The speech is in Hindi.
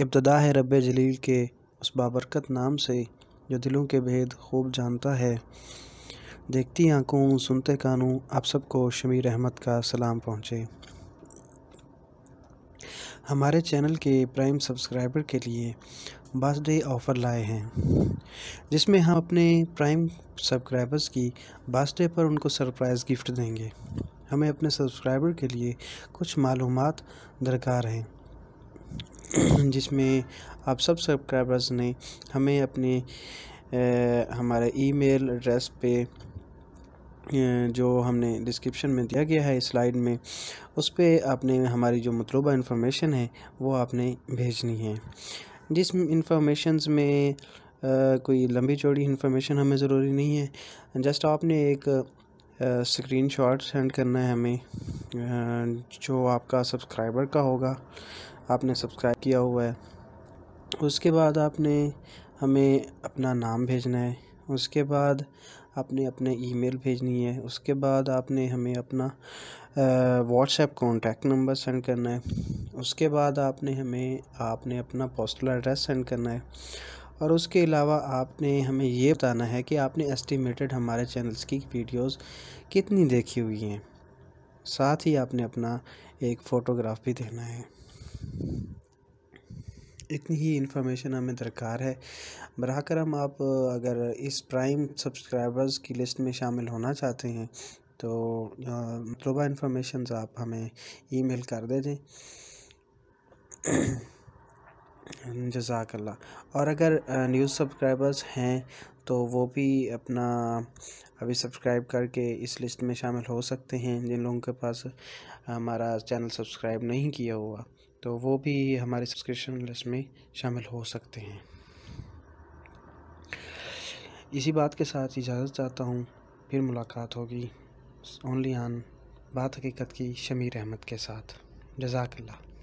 इब्तदा है रब जलील के उस बाबरकत नाम से जो दिलों के भेद खूब जानता है देखती आंखों सुनते कानों आप सबको शमीर अहमद का सलाम पहुँचे हमारे चैनल के प्राइम सब्सक्राइबर के लिए बर्थडे ऑफ़र लाए हैं जिसमें हम अपने प्राइम सब्सक्राइबर्स की बर्थडे पर उनको सरप्राइज़ गिफ्ट देंगे हमें अपने सब्सक्राइबर के लिए कुछ मालूम दरकार हैं जिसमें आप सब सब्सक्राइबर्स ने हमें अपने हमारे ईमेल एड्रेस पे जो हमने डिस्क्रिप्शन में दिया गया है स्लाइड में उस पर आपने हमारी जो मतलूबा इन्फॉर्मेशन है वो आपने भेजनी है जिस इंफॉर्मेशंस में आ, कोई लंबी चौड़ी इन्फॉर्मेशन हमें ज़रूरी नहीं है जस्ट आपने एक स्क्रीन शॉट सेंड करना है हमें आ, जो आपका सब्सक्राइबर का होगा आपने सब्सक्राइब किया हुआ है उसके बाद आपने हमें अपना नाम भेजना है उसके बाद आपने अपने ईमेल भेजनी है उसके बाद आपने हमें अपना व्हाट्सएप कॉन्टैक्ट नंबर सेंड करना है उसके बाद आपने हमें आपने अपना पोस्टल एड्रेस सेंड करना है और उसके अलावा आपने हमें ये बताना है कि आपने एस्टिमेटेड हमारे चैनल्स की वीडियोस कितनी देखी हुई हैं साथ ही आपने अपना एक फ़ोटोग्राफ भी देना है इतनी ही इन्फॉर्मेशन हमें दरकार है बराकर हम आप अगर इस प्राइम सब्सक्राइबर्स की लिस्ट में शामिल होना चाहते हैं तो मतलूबा इन्फॉर्मेशन आप हमें ईमेल कर दे दें जजाकल्ला और अगर न्यूज़ सब्सक्राइबर्स हैं तो वो भी अपना अभी सब्सक्राइब करके इस लिस्ट में शामिल हो सकते हैं जिन लोगों के पास हमारा चैनल सब्सक्राइब नहीं किया हुआ तो वो भी हमारे सब्सक्रिप्शन लिस्ट में शामिल हो सकते हैं इसी बात के साथ इजाज़त चाहता हूँ फिर मुलाकात होगी ओनली आन बात हकीकत की शमीर अहमद के साथ जजाकल्ला